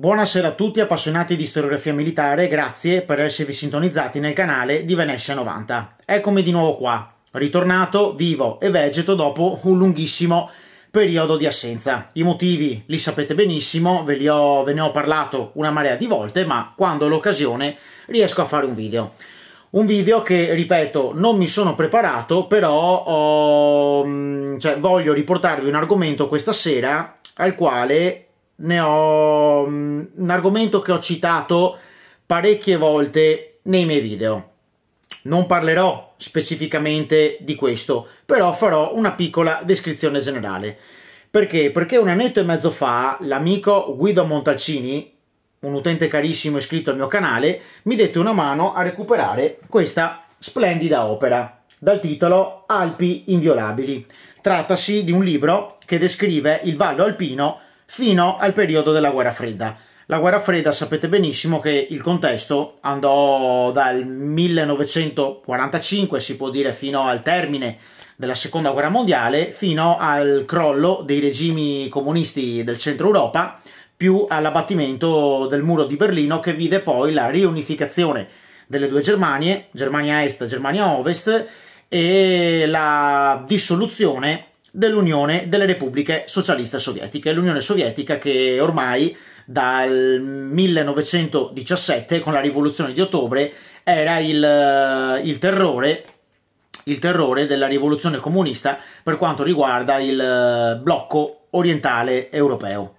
Buonasera a tutti appassionati di storiografia militare grazie per esservi sintonizzati nel canale di Venezia 90. Eccomi di nuovo qua, ritornato vivo e vegeto dopo un lunghissimo periodo di assenza. I motivi li sapete benissimo, ve, li ho, ve ne ho parlato una marea di volte, ma quando ho l'occasione riesco a fare un video. Un video che, ripeto, non mi sono preparato, però ho, mm, cioè, voglio riportarvi un argomento questa sera al quale ne ho mm, un argomento che ho citato parecchie volte nei miei video. Non parlerò specificamente di questo, però farò una piccola descrizione generale. Perché? Perché un annetto e mezzo fa l'amico Guido Montalcini, un utente carissimo iscritto al mio canale, mi dette una mano a recuperare questa splendida opera dal titolo Alpi inviolabili. Trattasi di un libro che descrive il Vallo Alpino fino al periodo della guerra fredda. La guerra fredda sapete benissimo che il contesto andò dal 1945, si può dire, fino al termine della seconda guerra mondiale, fino al crollo dei regimi comunisti del centro Europa, più all'abbattimento del muro di Berlino che vide poi la riunificazione delle due Germanie, Germania Est e Germania Ovest, e la dissoluzione dell'Unione delle Repubbliche Socialiste Sovietiche, l'Unione Sovietica che ormai dal 1917 con la rivoluzione di ottobre era il, eh, il terrore il terrore della rivoluzione comunista per quanto riguarda il eh, blocco orientale europeo.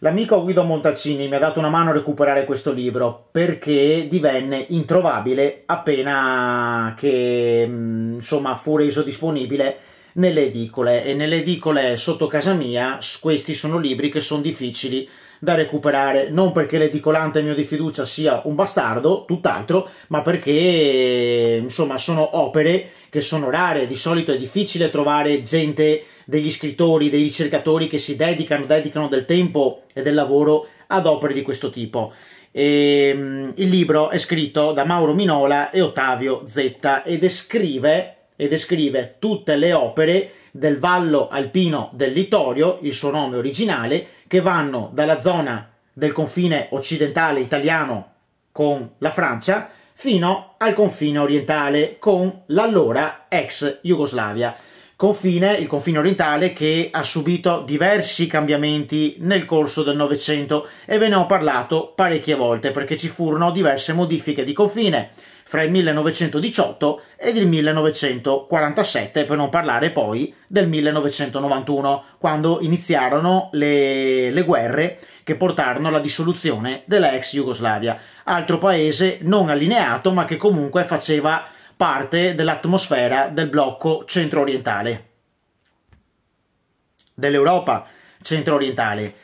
L'amico Guido Montalcini mi ha dato una mano a recuperare questo libro perché divenne introvabile appena che mm, insomma fu reso disponibile nelle edicole e nelle edicole sotto casa mia questi sono libri che sono difficili da recuperare, non perché l'edicolante mio di fiducia sia un bastardo, tutt'altro, ma perché insomma sono opere che sono rare, di solito è difficile trovare gente, degli scrittori, dei ricercatori che si dedicano, dedicano del tempo e del lavoro ad opere di questo tipo. E, ehm, il libro è scritto da Mauro Minola e Ottavio Zetta e descrive e descrive tutte le opere del Vallo Alpino del Littorio, il suo nome originale, che vanno dalla zona del confine occidentale italiano con la Francia fino al confine orientale con l'allora ex Jugoslavia. Confine, il confine orientale che ha subito diversi cambiamenti nel corso del Novecento e ve ne ho parlato parecchie volte perché ci furono diverse modifiche di confine fra il 1918 ed il 1947, per non parlare poi del 1991, quando iniziarono le, le guerre che portarono alla dissoluzione della ex Jugoslavia, altro paese non allineato ma che comunque faceva parte dell'atmosfera del blocco centro-orientale, dell'Europa centro-orientale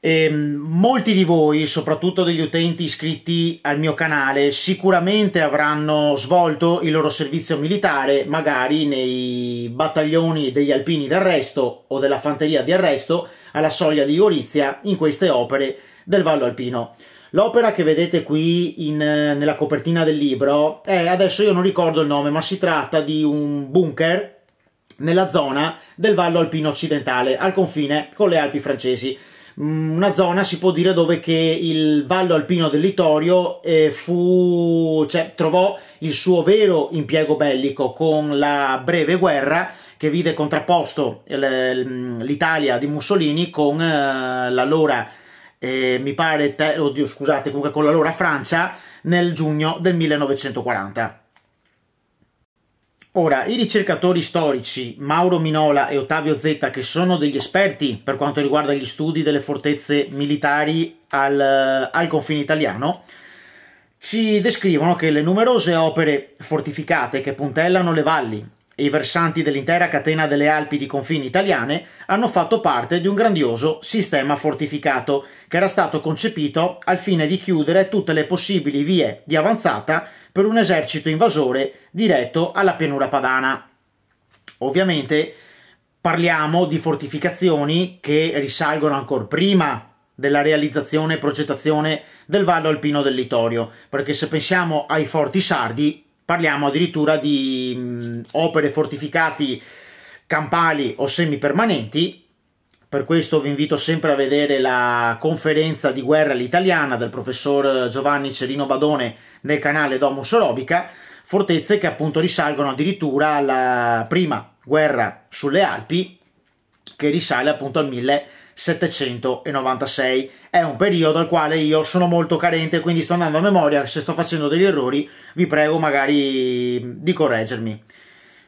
e ehm, molti di voi, soprattutto degli utenti iscritti al mio canale, sicuramente avranno svolto il loro servizio militare, magari nei battaglioni degli alpini d'arresto o della fanteria di arresto alla soglia di Gorizia in queste opere del Vallo Alpino. L'opera che vedete qui in, nella copertina del libro è, adesso io non ricordo il nome, ma si tratta di un bunker nella zona del Vallo Alpino Occidentale, al confine con le Alpi francesi Mm, una zona si può dire dove il Vallo Alpino del Litorio eh, fu, cioè, trovò il suo vero impiego bellico con la breve guerra che vide contrapposto l'Italia di Mussolini con eh, l'allora eh, mi pare, oddio, scusate, comunque con l'allora Francia nel giugno del 1940. Ora, i ricercatori storici Mauro Minola e Ottavio Zetta, che sono degli esperti per quanto riguarda gli studi delle fortezze militari al, al confine italiano, ci descrivono che le numerose opere fortificate che puntellano le valli e i versanti dell'intera catena delle Alpi di confini italiane hanno fatto parte di un grandioso sistema fortificato che era stato concepito al fine di chiudere tutte le possibili vie di avanzata per un esercito invasore diretto alla pianura padana. Ovviamente parliamo di fortificazioni che risalgono ancora prima della realizzazione e progettazione del Vallo Alpino del Litorio, perché se pensiamo ai forti sardi parliamo addirittura di mh, mm, opere fortificate campali o semipermanenti. Per questo vi invito sempre a vedere la conferenza di guerra all'italiana del professor Giovanni Cerino Badone nel canale Domus Orobica, fortezze che appunto risalgono addirittura alla prima guerra sulle Alpi che risale appunto al 1796. È un periodo al quale io sono molto carente, quindi sto andando a memoria, se sto facendo degli errori vi prego magari di correggermi.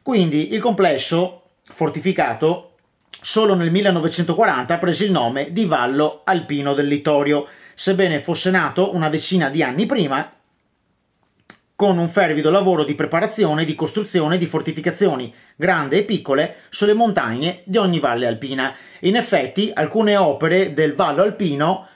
Quindi il complesso fortificato solo nel 1940 prese il nome di Vallo Alpino del Litorio, sebbene fosse nato una decina di anni prima con un fervido lavoro di preparazione, di costruzione di fortificazioni, grandi e piccole, sulle montagne di ogni valle alpina. In effetti, alcune opere del Vallo Alpino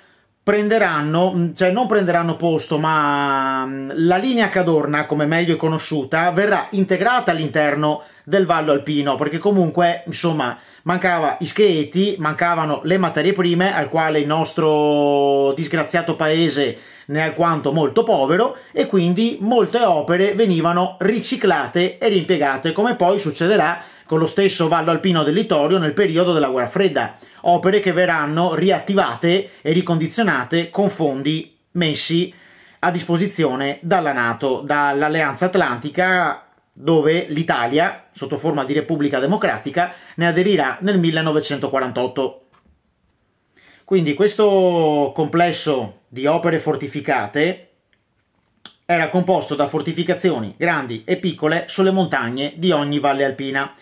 prenderanno, cioè non prenderanno posto, ma mm, la linea Cadorna, come meglio è conosciuta, verrà integrata all'interno del Vallo Alpino, perché comunque, insomma, mancava i scheeti, mancavano le materie prime, al quale il nostro disgraziato paese ne è alquanto molto povero, e quindi molte opere venivano riciclate e rimpiegate, come poi succederà con lo stesso Vallo Alpino del Litorio nel periodo della Guerra Fredda, opere che verranno riattivate e ricondizionate con fondi messi a disposizione dalla Nato, dall'Alleanza Atlantica dove l'Italia, sotto forma di Repubblica Democratica, ne aderirà nel 1948. Quindi questo complesso di opere fortificate era composto da fortificazioni grandi e piccole sulle montagne di ogni valle alpina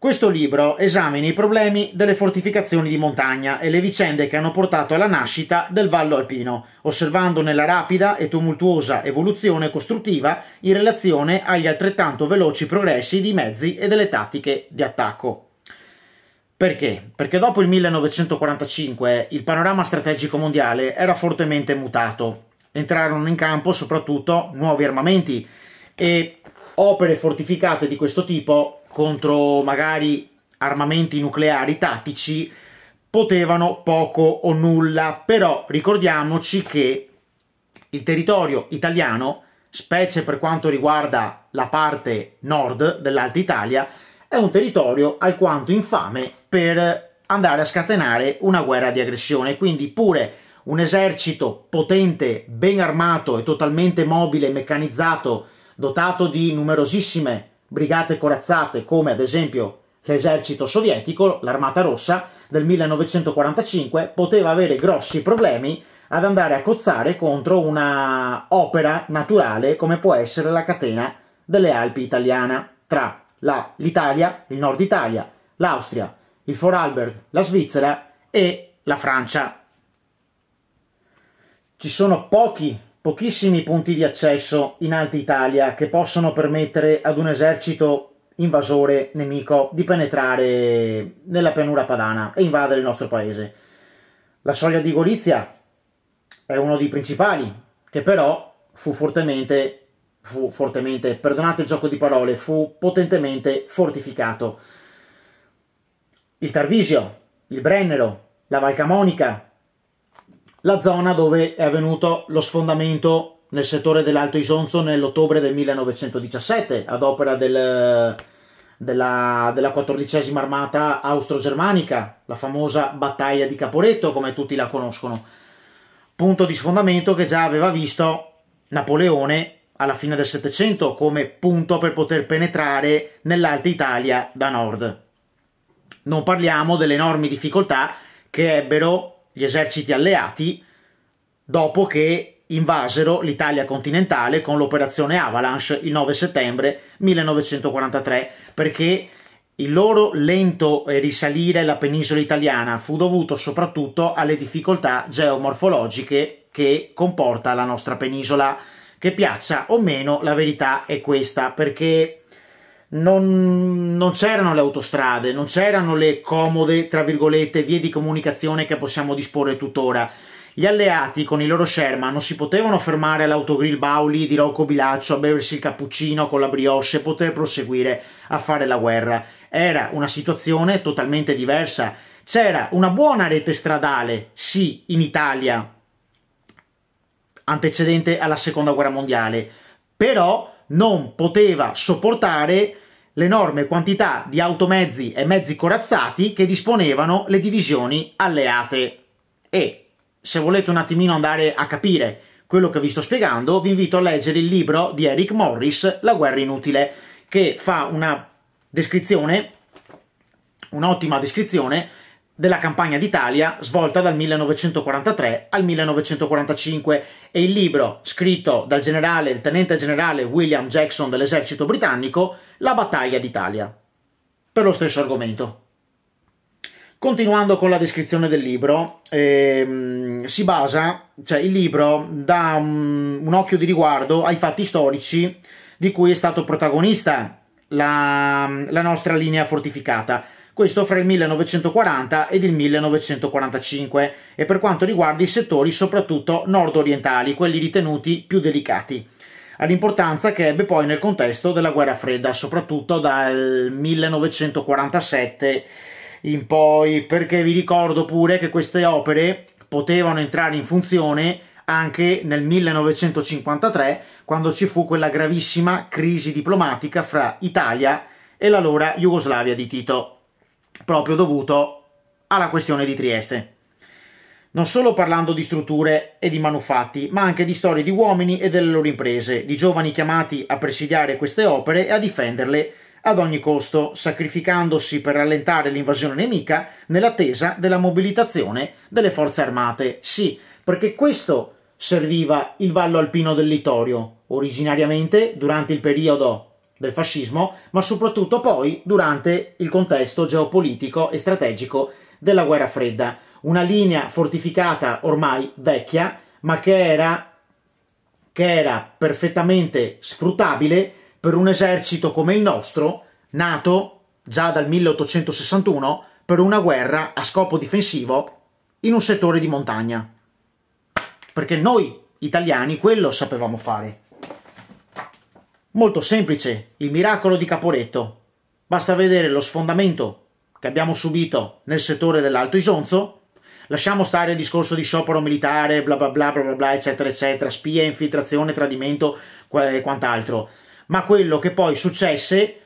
questo libro esamina i problemi delle fortificazioni di montagna e le vicende che hanno portato alla nascita del Vallo Alpino, osservandone la rapida e tumultuosa evoluzione costruttiva in relazione agli altrettanto veloci progressi di mezzi e delle tattiche di attacco. Perché? Perché dopo il 1945 il panorama strategico mondiale era fortemente mutato. Entrarono in campo soprattutto nuovi armamenti e opere fortificate di questo tipo contro magari armamenti nucleari tattici potevano poco o nulla, però ricordiamoci che il territorio italiano, specie per quanto riguarda la parte nord dell'Alta Italia, è un territorio alquanto infame per andare a scatenare una guerra di aggressione, quindi pure un esercito potente, ben armato e totalmente mobile meccanizzato, dotato di numerosissime brigate corazzate come ad esempio l'esercito sovietico, l'armata rossa del 1945, poteva avere grossi problemi ad andare a cozzare contro una opera naturale come può essere la catena delle Alpi italiana tra l'Italia, il nord Italia, l'Austria, il Vorarlberg, la Svizzera e la Francia. Ci sono pochi pochissimi punti di accesso in Alta Italia che possono permettere ad un esercito invasore nemico di penetrare nella pianura padana e invadere il nostro paese. La soglia di Gorizia è uno dei principali, che però fu fortemente, fu fortemente, perdonate il gioco di parole, fu potentemente fortificato. Il Tarvisio, il Brennero, la Valcamonica, la zona dove è avvenuto lo sfondamento nel settore dell'Alto Isonzo nell'ottobre del 1917 ad opera del, della, della 14 armata austro-germanica, la famosa battaglia di Caporetto come tutti la conoscono, punto di sfondamento che già aveva visto Napoleone alla fine del Settecento come punto per poter penetrare nell'Alta Italia da nord. Non parliamo delle enormi difficoltà che ebbero gli eserciti alleati dopo che invasero l'Italia continentale con l'operazione Avalanche il 9 settembre 1943, perché il loro lento risalire la penisola italiana fu dovuto soprattutto alle difficoltà geomorfologiche che comporta la nostra penisola. Che piaccia o meno, la verità è questa, perché non, non c'erano le autostrade, non c'erano le comode, tra virgolette, vie di comunicazione che possiamo disporre tuttora. Gli alleati con i loro Sherman non si potevano fermare all'autogrill Bauli di Rocco Bilaccio a beversi il cappuccino con la brioche e poter proseguire a fare la guerra. Era una situazione totalmente diversa. C'era una buona rete stradale, sì, in Italia, antecedente alla seconda guerra mondiale, però non poteva sopportare l'enorme quantità di automezzi e mezzi corazzati che disponevano le divisioni alleate. E se volete un attimino andare a capire quello che vi sto spiegando, vi invito a leggere il libro di Eric Morris, La guerra inutile, che fa una descrizione, un'ottima descrizione della campagna d'Italia svolta dal 1943 al 1945 e il libro scritto dal generale, il tenente generale William Jackson dell'esercito britannico, La battaglia d'Italia, per lo stesso argomento. Continuando con la descrizione del libro, ehm, si basa, cioè il libro dà un, un occhio di riguardo ai fatti storici di cui è stato protagonista la, la nostra linea fortificata, questo fra il 1940 ed il 1945 e per quanto riguarda i settori soprattutto nord-orientali, quelli ritenuti più delicati, all'importanza che ebbe poi nel contesto della guerra fredda, soprattutto dal 1947 in poi, perché vi ricordo pure che queste opere potevano entrare in funzione anche nel 1953, quando ci fu quella gravissima crisi diplomatica fra Italia e l'allora Jugoslavia di Tito proprio dovuto alla questione di Trieste. Non solo parlando di strutture e di manufatti, ma anche di storie di uomini e delle loro imprese, di giovani chiamati a presidiare queste opere e a difenderle ad ogni costo, sacrificandosi per rallentare l'invasione nemica nell'attesa della mobilitazione delle forze armate. Sì, perché questo serviva il Vallo Alpino del Littorio, originariamente durante il periodo del fascismo, ma soprattutto poi durante il contesto geopolitico e strategico della guerra fredda. Una linea fortificata ormai vecchia, ma che era, che era perfettamente sfruttabile per un esercito come il nostro, nato già dal 1861 per una guerra a scopo difensivo in un settore di montagna. Perché noi italiani quello sapevamo fare. Molto semplice il miracolo di Caporetto. Basta vedere lo sfondamento che abbiamo subito nel settore dell'Alto Isonzo. Lasciamo stare il discorso di sciopero militare, bla bla bla bla bla, eccetera eccetera, spia, infiltrazione, tradimento e quant'altro. Ma quello che poi successe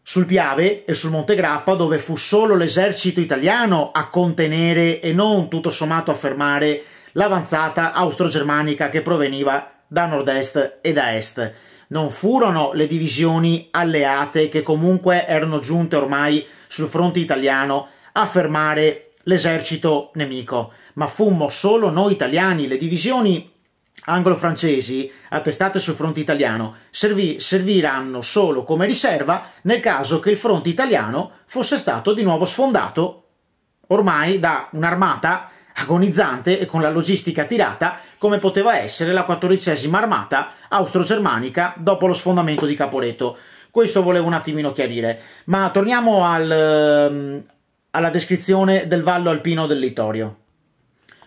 sul Piave e sul Monte Grappa, dove fu solo l'esercito italiano a contenere e non tutto sommato a fermare l'avanzata austro-germanica che proveniva da nord-est e da est. Non furono le divisioni alleate che comunque erano giunte ormai sul fronte italiano a fermare l'esercito nemico, ma fummo solo noi italiani, le divisioni anglo-francesi attestate sul fronte italiano servi serviranno solo come riserva nel caso che il fronte italiano fosse stato di nuovo sfondato ormai da un'armata agonizzante e con la logistica tirata come poteva essere la 14 armata austro-germanica dopo lo sfondamento di Caporetto. Questo volevo un attimino chiarire, ma torniamo al, ehm, alla descrizione del vallo alpino del Litorio.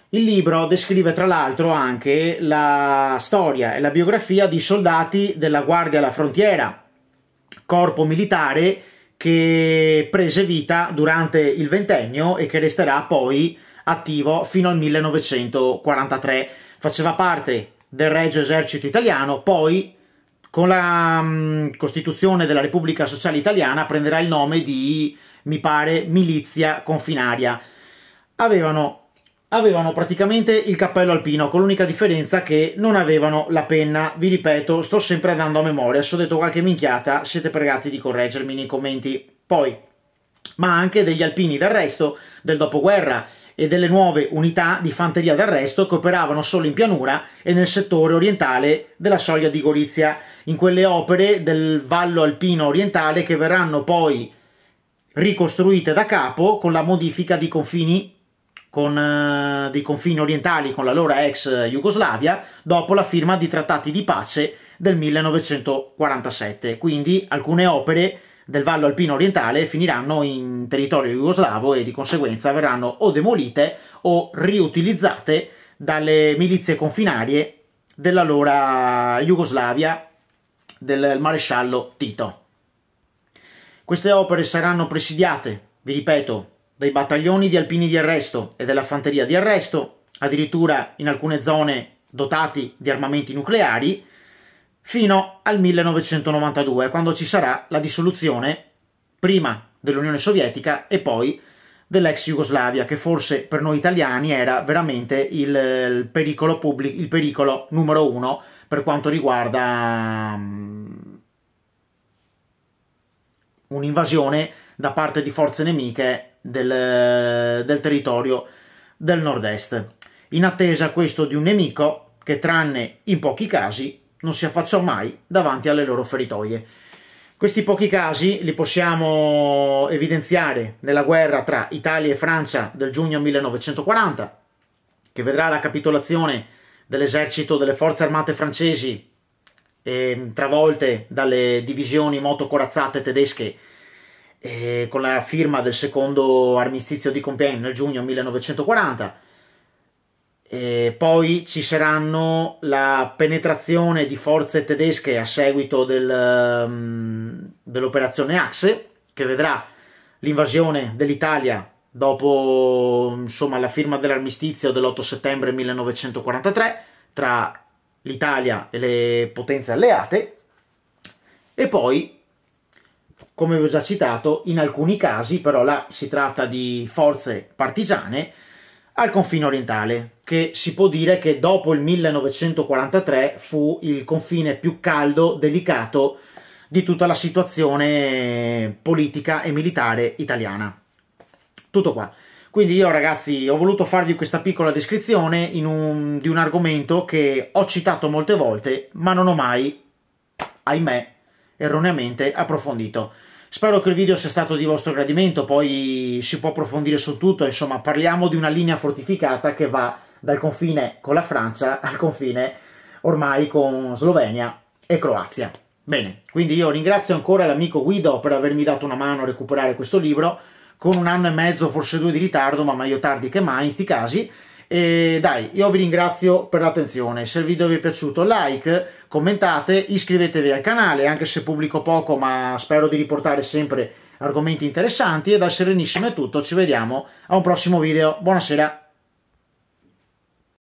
Il libro descrive tra l'altro anche la storia e la biografia di soldati della Guardia alla Frontiera, corpo militare che prese vita durante il ventennio e che resterà poi attivo fino al 1943. Faceva parte del Regio Esercito Italiano, poi con la mh, mm, Costituzione della Repubblica Sociale Italiana prenderà il nome di, mi pare, milizia confinaria. Avevano, avevano praticamente il cappello alpino, con l'unica differenza che non avevano la penna. Vi ripeto, sto sempre andando a memoria, se ho detto qualche minchiata siete pregati di correggermi nei commenti. Poi, ma anche degli alpini del resto del dopoguerra e delle nuove unità di fanteria d'arresto che operavano solo in pianura e nel settore orientale della soglia di Gorizia, in quelle opere del Vallo Alpino Orientale che verranno poi ricostruite da capo con la modifica di confini, con, eh, dei confini orientali con l'allora ex Jugoslavia dopo la firma di trattati di pace del 1947. Quindi alcune opere del Vallo Alpino Orientale finiranno in territorio jugoslavo e di conseguenza verranno o demolite o riutilizzate dalle milizie confinarie dell'allora Jugoslavia del maresciallo Tito. Queste opere saranno presidiate, vi ripeto, dai battaglioni di alpini di arresto e della fanteria di arresto, addirittura in alcune zone dotati di armamenti nucleari, fino al 1992, quando ci sarà la dissoluzione prima dell'Unione Sovietica e poi dell'ex Jugoslavia, che forse per noi italiani era veramente il, il, pericolo, pubblico, il pericolo numero uno per quanto riguarda um, un'invasione da parte di forze nemiche del, del territorio del nord-est. In attesa questo di un nemico che tranne in pochi casi non si affacciò mai davanti alle loro feritoie. Questi pochi casi li possiamo evidenziare nella guerra tra Italia e Francia del giugno 1940, che vedrà la capitolazione dell'esercito delle forze armate francesi eh, travolte dalle divisioni motocorazzate tedesche eh, con la firma del secondo armistizio di Compiègne nel giugno 1940 e poi ci saranno la penetrazione di forze tedesche a seguito del, mm, dell'operazione Axe, che vedrà l'invasione dell'Italia dopo insomma, la firma dell'armistizio dell'8 settembre 1943 tra l'Italia e le potenze alleate. E poi, come vi ho già citato, in alcuni casi però là si tratta di forze partigiane al confine orientale, che si può dire che dopo il 1943 fu il confine più caldo, delicato di tutta la situazione politica e militare italiana. Tutto qua. Quindi io ragazzi ho voluto farvi questa piccola descrizione un, di un argomento che ho citato molte volte ma non ho mai, ahimè, erroneamente approfondito. Spero che il video sia stato di vostro gradimento, poi si può approfondire su tutto, insomma parliamo di una linea fortificata che va dal confine con la Francia al confine ormai con Slovenia e Croazia. Bene, quindi io ringrazio ancora l'amico Guido per avermi dato una mano a recuperare questo libro, con un anno e mezzo, forse due di ritardo, ma meglio tardi che mai in sti casi. E dai, io vi ringrazio per l'attenzione, se il video vi è piaciuto like commentate, iscrivetevi al canale, anche se pubblico poco, ma spero di riportare sempre argomenti interessanti e dal Serenissimo è tutto, ci vediamo a un prossimo video, buonasera!